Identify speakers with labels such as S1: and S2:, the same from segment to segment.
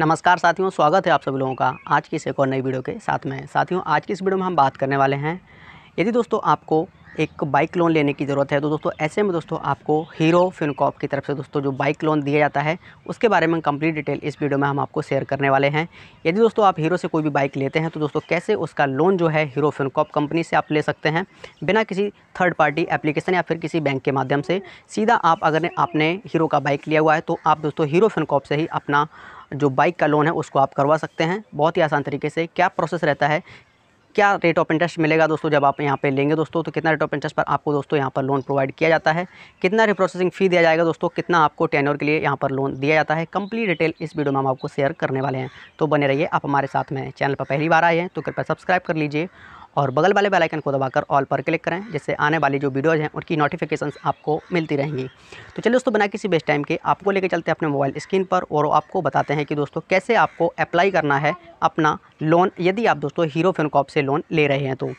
S1: नमस्कार साथियों स्वागत है आप सभी लोगों का आज की इस एक और नई वीडियो के साथ में साथियों आज की इस वीडियो में हम बात करने वाले हैं यदि दोस्तों आपको एक बाइक लोन लेने की ज़रूरत है तो दोस्तों ऐसे में दोस्तों आपको हीरो फिनकॉप की तरफ से दोस्तों जो बाइक लोन दिया जाता है उसके बारे में कंप्लीट डिटेल इस वीडियो में हम आपको शेयर करने वाले हैं यदि दोस्तों आप हीरो से कोई भी बाइक लेते हैं तो दोस्तों कैसे उसका लोन जो है हीरो फिनकॉप कंपनी से आप ले सकते हैं बिना किसी थर्ड पार्टी एप्लीकेशन या फिर किसी बैंक के माध्यम से सीधा आप अगर आपने हीरो का बाइक लिया हुआ है तो आप दोस्तों हीरो फिनकॉप से ही अपना जो बाइक का लोन है उसको आप करवा सकते हैं बहुत ही आसान तरीके से क्या प्रोसेस रहता है क्या रेट ऑफ इंटरेस्ट मिलेगा दोस्तों जब आप यहाँ पे लेंगे दोस्तों तो कितना रेट ऑफ इंटरेस्ट पर आपको दोस्तों यहाँ पर लोन प्रोवाइड किया जाता है कितना रिप्रोसेसिंग फ़ी दिया जाएगा दोस्तों कितना आपको टेनोर के लिए यहाँ पर लोन दिया जाता है कंप्लीट डिटेल इस वीडियो में हम आपको शेयर करने वाले हैं तो बने रहिए आप हमारे साथ में चैनल पर पहली बार आए हैं तो कृपया सब्सक्राइब कर लीजिए और बगल वाले बेल आइकन को दबाकर ऑल पर क्लिक करें जिससे आने वाली जो वीडियोज़ हैं उनकी नोटिफिकेशन आपको मिलती रहेंगी तो चलिए दोस्तों बिना किसी बेस्ट टाइम के आपको लेके चलते हैं अपने मोबाइल स्क्रीन पर और आपको बताते हैं कि दोस्तों कैसे आपको अप्लाई करना है अपना लोन यदि आप दोस्तों हीरो फिनकॉप से लोन ले रहे हैं तो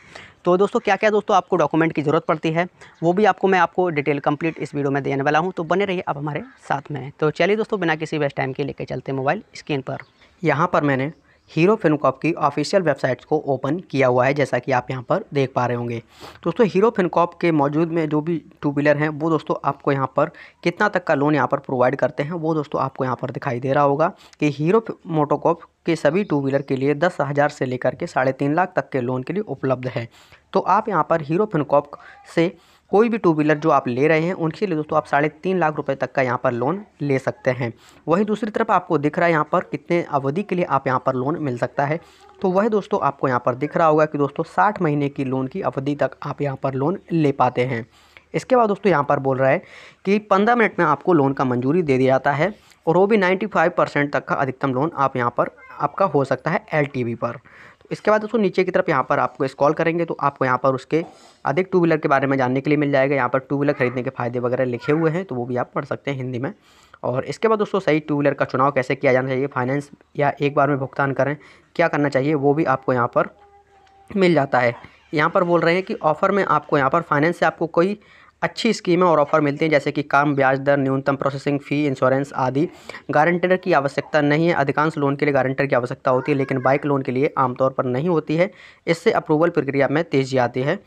S1: तो दोस्तों क्या क्या दोस्तों आपको डॉक्यूमेंट की ज़रूरत पड़ती है वो भी आपको मैं आपको डिटेल कंप्लीट इस वीडियो में देने वाला हूँ तो बने रहिए आप हमारे साथ में तो चलिए दोस्तों बिना किसी वेस्ट टाइम के लेके चलते मोबाइल स्क्रीन पर यहाँ पर मैंने हीरो फिनकॉप की ऑफिशियल वेबसाइट्स को ओपन किया हुआ है जैसा कि आप यहाँ पर देख पा रहे होंगे दोस्तों हीरो फिनकॉप के मौजूद में जो भी टू व्हीलर हैं वो दोस्तों आपको यहाँ पर कितना तक का लोन यहाँ पर प्रोवाइड करते हैं वो दोस्तों आपको यहाँ पर दिखाई दे रहा होगा कि हीरो मोटोकॉप के सभी टू व्हीलर के लिए दस हज़ार से लेकर के साढ़े तीन लाख तक के लोन के लिए उपलब्ध है तो आप यहाँ पर हीरो फिनकॉप से कोई भी टू व्हीलर जो आप ले रहे हैं उनके लिए दोस्तों आप साढ़े तीन लाख रुपए तक का यहाँ पर लोन ले सकते हैं वहीं दूसरी तरफ आपको दिख रहा है यहाँ पर कितने अवधि के लिए आप यहाँ पर लोन मिल सकता है तो वह दोस्तों आपको यहाँ पर दिख रहा होगा कि दोस्तों साठ महीने की लोन की अवधि तक आप यहाँ पर लोन ले पाते हैं इसके बाद दोस्तों यहाँ पर बोल रहा है कि पंद्रह मिनट में आपको लोन का मंजूरी दे दिया जाता है और वो भी फाइव परसेंट तक का अधिकतम लोन आप यहाँ पर आपका हो सकता है एल पर इसके बाद उसको नीचे की तरफ यहाँ पर आपको स्कॉल करेंगे तो आपको यहाँ पर उसके अधिक टू व्हीलर के बारे में जानने के लिए मिल जाएगा यहाँ पर टू व्हीलर खरीदने के फ़ायदे वगैरह लिखे हुए हैं तो वो भी आप पढ़ सकते हैं हिंदी में और इसके बाद दोस्तों सही टू व्हीलर का चुनाव कैसे किया जाना चाहिए फाइनेंस या एक बार में भुगतान करें क्या करना चाहिए वो भी आपको यहाँ पर मिल जाता है यहाँ पर बोल रहे हैं कि ऑफ़र में आपको यहाँ पर फाइनेंस से आपको कोई अच्छी स्कीमें और ऑफर मिलती हैं जैसे कि काम ब्याज दर न्यूनतम प्रोसेसिंग फ़ी इंश्योरेंस आदि गारंटर की आवश्यकता नहीं है अधिकांश लोन के लिए गारंटर की आवश्यकता होती है लेकिन बाइक लोन के लिए आमतौर पर नहीं होती है इससे अप्रूवल प्रक्रिया में तेज़ी आती है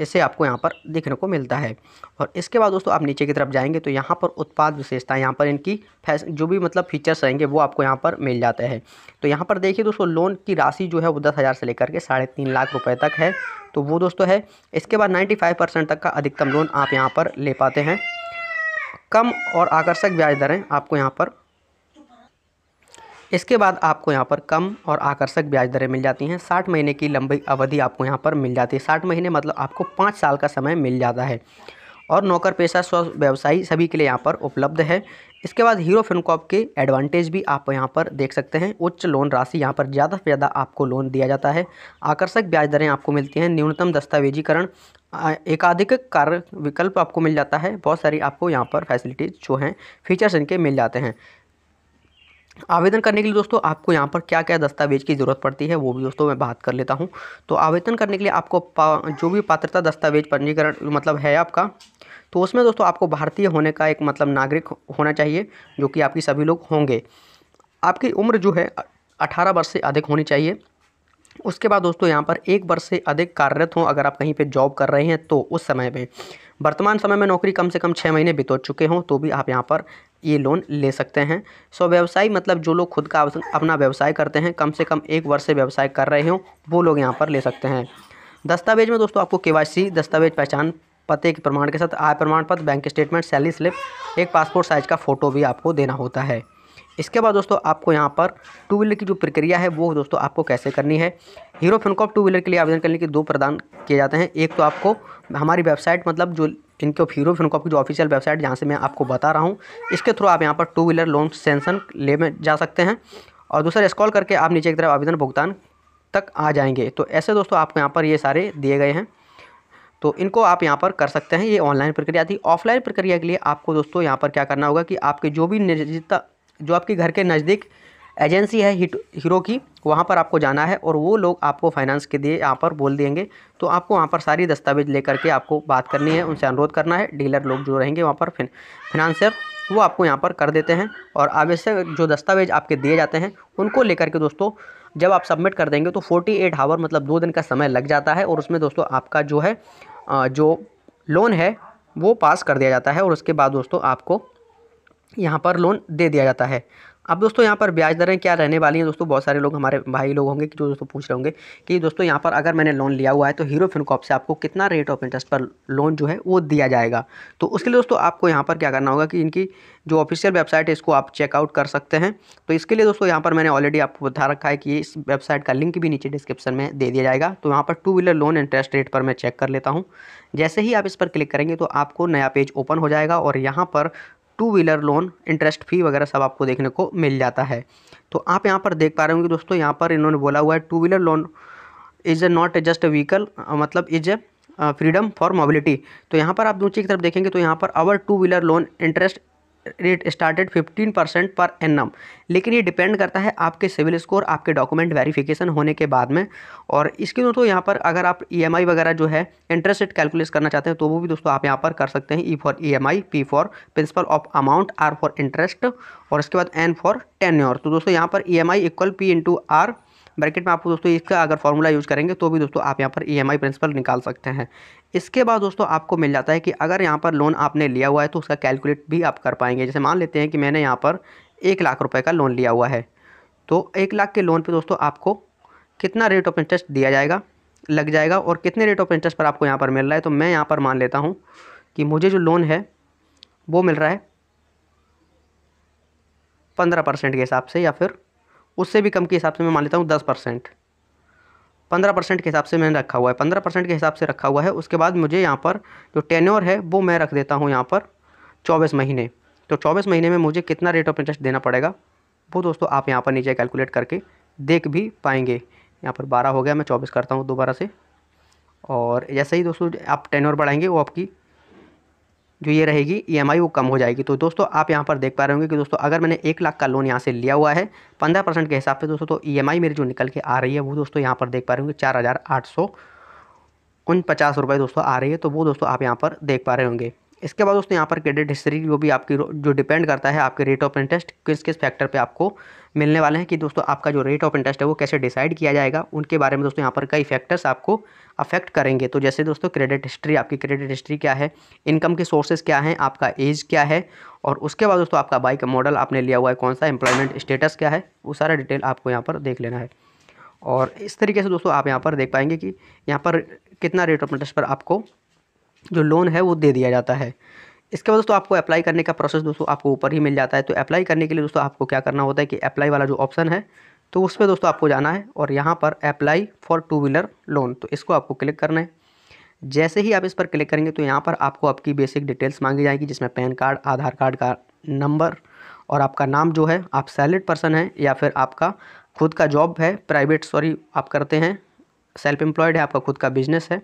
S1: इसे आपको यहाँ पर देखने को मिलता है और इसके बाद दोस्तों आप नीचे की तरफ जाएंगे तो यहाँ पर उत्पाद विशेषता यहाँ पर इनकी फैशन जो भी मतलब फीचर्स रहेंगे वो आपको यहाँ पर मिल जाते हैं तो यहाँ पर देखिए दोस्तों लोन की राशि जो है वो दस हज़ार से लेकर के साढ़े तीन लाख रुपये तक है तो वो दोस्तों है इसके बाद नाइन्टी फाइव परसेंट तक का अधिकतम लोन आप यहाँ पर ले पाते हैं कम और आकर्षक ब्याज दरें आपको यहाँ पर इसके बाद आपको यहाँ पर कम और आकर्षक ब्याज दरें मिल जाती हैं साठ महीने की लंबी अवधि आपको यहाँ पर मिल जाती है साठ महीने मतलब आपको पाँच साल का समय मिल जाता है और नौकर पेशा स्व व्यवसायी सभी के लिए यहाँ पर उपलब्ध है इसके बाद हीरो फिनकॉप के एडवांटेज भी आप यहाँ पर देख सकते हैं उच्च लोन राशि यहाँ पर ज़्यादा से ज़्यादा आपको लोन दिया जाता है आकर्षक ब्याज दरें आपको मिलती हैं न्यूनतम दस्तावेजीकरण एकाधिक कार्य विकल्प आपको मिल जाता है बहुत सारी आपको यहाँ पर फैसिलिटीज़ जो हैं फीचर्स इनके मिल जाते हैं आवेदन करने के लिए दोस्तों आपको यहाँ पर क्या क्या दस्तावेज की ज़रूरत पड़ती है वो भी दोस्तों मैं बात कर लेता हूँ तो आवेदन करने के लिए आपको जो भी पात्रता दस्तावेज पंजीकरण मतलब है आपका तो उसमें दोस्तों आपको भारतीय होने का एक मतलब नागरिक होना चाहिए जो कि आपकी सभी लोग होंगे आपकी उम्र जो है अठारह वर्ष से अधिक होनी चाहिए उसके बाद दोस्तों यहाँ पर एक वर्ष से अधिक कार्यरत हों अगर आप कहीं पर जॉब कर रहे हैं तो उस समय में वर्तमान समय में नौकरी कम से कम छः महीने बितो चुके हों तो भी आप यहाँ पर ये लोन ले सकते हैं सो व्यवसाय मतलब जो लोग खुद का अपना व्यवसाय करते हैं कम से कम एक वर्ष से व्यवसाय कर रहे हों वो लोग यहाँ पर ले सकते हैं दस्तावेज में दोस्तों आपको के दस्तावेज पहचान पते के प्रमाण के साथ आय प्रमाण पत्र बैंक स्टेटमेंट सैलरी स्लिप एक पासपोर्ट साइज का फ़ोटो भी आपको देना होता है इसके बाद दोस्तों आपको यहाँ पर टू व्हीलर की जो प्रक्रिया है वो दोस्तों आपको कैसे करनी है हीरो फिनकॉप टू व्हीलर के लिए आवेदन करने के दो प्रदान किए जाते हैं एक तो आपको हमारी वेबसाइट मतलब जो इनके हीरो फिनकॉप की जो ऑफिशियल वेबसाइट जहाँ से मैं आपको बता रहा हूँ इसके थ्रू आप यहाँ पर टू व्हीलर लोन सेंसन ले में जा सकते हैं और दूसरा स्कॉल करके आप नीचे की तरफ आवेदन भुगतान तक आ जाएंगे तो ऐसे दोस्तों आपको यहाँ पर ये सारे दिए गए हैं तो इनको आप यहाँ पर कर सकते हैं ये ऑनलाइन प्रक्रिया थी ऑफलाइन प्रक्रिया के लिए आपको दोस्तों यहाँ पर क्या करना होगा कि आपके जो भी निर्जिता जो आपके घर के नज़दीक एजेंसी है हीरो की वहाँ पर आपको जाना है और वो लोग आपको फाइनेंस के लिए यहाँ पर बोल देंगे तो आपको वहाँ पर सारी दस्तावेज लेकर के आपको बात करनी है उनसे अनुरोध करना है डीलर लोग जो रहेंगे वहाँ पर फिन फिनांसर वो आपको यहाँ पर कर देते हैं और आवश्यक जो दस्तावेज आपके दिए जाते हैं उनको लेकर के दोस्तों जब आप सबमिट कर देंगे तो फोर्टी एट आवर मतलब दो दिन का समय लग जाता है और उसमें दोस्तों आपका जो है जो लोन है वो पास कर दिया जाता है और उसके बाद दोस्तों आपको यहाँ पर लोन दे दिया जाता है अब दोस्तों यहाँ पर ब्याज दरें क्या रहने वाली हैं दोस्तों बहुत सारे लोग हमारे भाई लोग होंगे कि जो दोस्तों पूछ रहे होंगे कि दोस्तों यहाँ पर अगर मैंने लोन लिया हुआ है तो हीरो फिनकॉप से आपको कितना रेट ऑफ इंटरेस्ट पर लोन जो है वो दिया जाएगा तो उसके लिए दोस्तों आपको यहाँ पर क्या करना होगा कि इनकी जो ऑफिशियल वेबसाइट है इसको आप चेकआउट कर सकते हैं तो इसके लिए दोस्तों यहाँ पर मैंने ऑलरेडी आपको बता रखा है कि इस वेबसाइट का लिंक भी नीचे डिस्क्रिप्शन में दे दिया जाएगा तो यहाँ पर two wheeler loan interest rate पर मैं चेक कर लेता हूँ जैसे ही आप इस पर क्लिक करेंगे तो आपको नया पेज ओपन हो जाएगा और यहाँ पर two wheeler loan interest fee वगैरह सब आपको देखने को मिल जाता है तो आप यहाँ पर देख पा रहे होंगे दोस्तों यहाँ पर इन्होंने बोला हुआ है two wheeler loan is a not just a vehicle मतलब is a freedom for mobility तो यहाँ पर आप नीचे की तरफ देखेंगे तो यहाँ पर our two wheeler loan interest rate started fifteen percent पर एम लेकिन ये डिपेंड करता है आपके सिविल स्कोर आपके डॉक्यूमेंट वेरिफिकेशन होने के बाद में और इसके दोस्तों यहाँ पर अगर आप ई e वगैरह जो है इंटरेस्ट रेट कैलकुलेट करना चाहते हैं तो वो भी दोस्तों आप यहाँ पर कर सकते हैं E for E M I P for principal of amount R for interest और इसके बाद एन फॉर टेन्योर तो दोस्तों यहाँ पर E M I equal P into R bracket में आपको दोस्तों इसका अगर फॉर्मूला यूज़ करेंगे तो भी दोस्तों आप यहाँ पर ई e प्रिंसिपल निकाल सकते हैं इसके बाद दोस्तों आपको मिल जाता है कि अगर यहाँ पर लोन आपने लिया हुआ है तो उसका कैलकुलेट भी आप कर पाएंगे जैसे मान लेते हैं कि मैंने यहाँ पर एक लाख रुपये का लोन लिया हुआ है तो एक लाख के लोन पर दोस्तों आपको कितना रेट ऑफ इंटरेस्ट दिया जाएगा लग जाएगा और कितने रेट ऑफ इंटरेस्ट पर आपको यहाँ पर मिल रहा है तो मैं यहाँ पर मान लेता हूँ कि मुझे जो लोन है वो मिल रहा है पंद्रह परसेंट के हिसाब से या फिर उससे भी कम के हिसाब से मैं मान लेता हूँ दस परसेंट पंद्रह परसेंट के हिसाब से मैंने रखा हुआ है पंद्रह परसेंट के हिसाब से रखा हुआ है उसके बाद मुझे यहाँ पर जो टेन्योर है वो मैं रख देता हूँ यहाँ पर चौबीस महीने तो चौबीस महीने में मुझे कितना रेट ऑफ इंटरेस्ट देना पड़ेगा वो दोस्तों आप यहाँ पर नीचे कैलकुलेट करके देख भी पाएंगे यहाँ पर बारह हो गया मैं चौबीस करता हूँ दोबारा से और जैसे ही दोस्तों आप टेनोर बढ़ाएंगे वो आपकी जो ये रहेगी ई e वो कम हो जाएगी तो दोस्तों आप यहाँ पर देख पा रहे होंगे कि दोस्तों अगर मैंने एक लाख का लोन यहाँ से लिया हुआ है पंद्रह परसेंट के हिसाब से दोस्तों तो ई e मेरी जो निकल के आ रही है वो दोस्तों यहाँ पर देख पा रहे होंगे चार हज़ार आठ सौ उन पचास रुपये दोस्तों आ रही है तो वो दोस्तों आप यहाँ पर देख पा रहे होंगे इसके बाद दोस्तों यहाँ पर क्रेडिट हिस्ट्री वो भी आपकी जो डिपेंड करता है आपके रेट ऑफ इंटरेस्ट किस किस फैक्टर पे आपको मिलने वाले हैं कि दोस्तों आपका जो रेट ऑफ इंटरेस्ट है वो कैसे डिसाइड किया जाएगा उनके बारे में दोस्तों यहाँ पर कई फैक्टर्स आपको अफेक्ट करेंगे तो जैसे दोस्तों क्रेडिट हिस्ट्री आपकी क्रेडिट हिस्ट्री क्या है इनकम के सोर्सेज क्या हैं आपका एज क्या है और उसके बाद दोस्तों आपका बाइक मॉडल आपने लिया हुआ है कौन सा एम्प्लॉयमेंट स्टेटस क्या है वो सारा डिटेल आपको यहाँ पर देख लेना है और इस तरीके से दोस्तों आप यहाँ पर देख पाएंगे कि यहाँ पर कितना रेट ऑफ इंटरेस्ट पर आपको जो लोन है वो दे दिया जाता है इसके बाद दोस्तों आपको अप्लाई करने का प्रोसेस दोस्तों आपको ऊपर ही मिल जाता है तो अप्लाई करने के लिए दोस्तों आपको क्या करना होता है कि अप्लाई वाला जो ऑप्शन है तो उस पर दोस्तों आपको जाना है और यहाँ पर apply for two wheeler loan तो इसको आपको क्लिक करना है जैसे ही आप इस पर क्लिक करेंगे तो यहाँ पर आपको आपकी बेसिक डिटेल्स मांगी जाएगी जिसमें पैन कार्ड आधार कार्ड का नंबर और आपका नाम जो है आप सैलरीड पर्सन हैं या फिर आपका खुद का जॉब है प्राइवेट सॉरी आप करते हैं सेल्फ एम्प्लॉयड है आपका खुद का बिजनेस है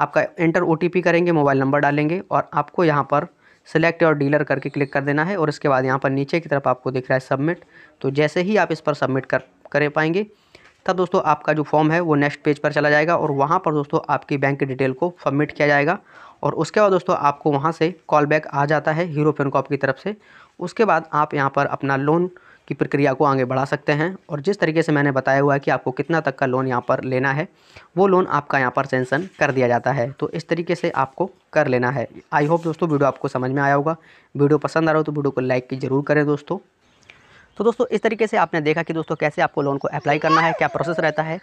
S1: आपका एंटर ओ करेंगे मोबाइल नंबर डालेंगे और आपको यहाँ पर सेलेक्ट और डीलर करके क्लिक कर देना है और इसके बाद यहाँ पर नीचे की तरफ आपको दिख रहा है सबमिट तो जैसे ही आप इस पर सबमिट कर कर पाएंगे तब दोस्तों आपका जो फॉर्म है वो नेक्स्ट पेज पर चला जाएगा और वहाँ पर दोस्तों आपकी बैंक की डिटेल को सबमिट किया जाएगा और उसके बाद दोस्तों आपको वहाँ से कॉल बैक आ जाता है हीरो फिनकॉप की तरफ से उसके बाद आप यहाँ पर अपना लोन की प्रक्रिया को आगे बढ़ा सकते हैं और जिस तरीके से मैंने बताया हुआ है कि आपको कितना तक का लोन यहाँ पर लेना है वो लोन आपका यहाँ पर सेंसन कर दिया जाता है तो इस तरीके से आपको कर लेना है आई होप दोस्तों वीडियो आपको समझ में आया होगा वीडियो पसंद आ रहा हो तो वीडियो को लाइक की ज़रूर करें दोस्तों तो दोस्तों इस तरीके से आपने देखा कि दोस्तों कैसे आपको लोन को अप्लाई करना है क्या प्रोसेस रहता है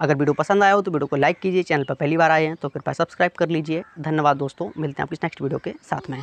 S1: अगर वीडियो पसंद आया हो तो वीडियो को लाइक कीजिए चैनल पर पहली बार आए हैं तो कृपया सब्सक्राइब कर लीजिए धन्यवाद दोस्तों मिलते हैं आप इस नेक्स्ट वीडियो के साथ में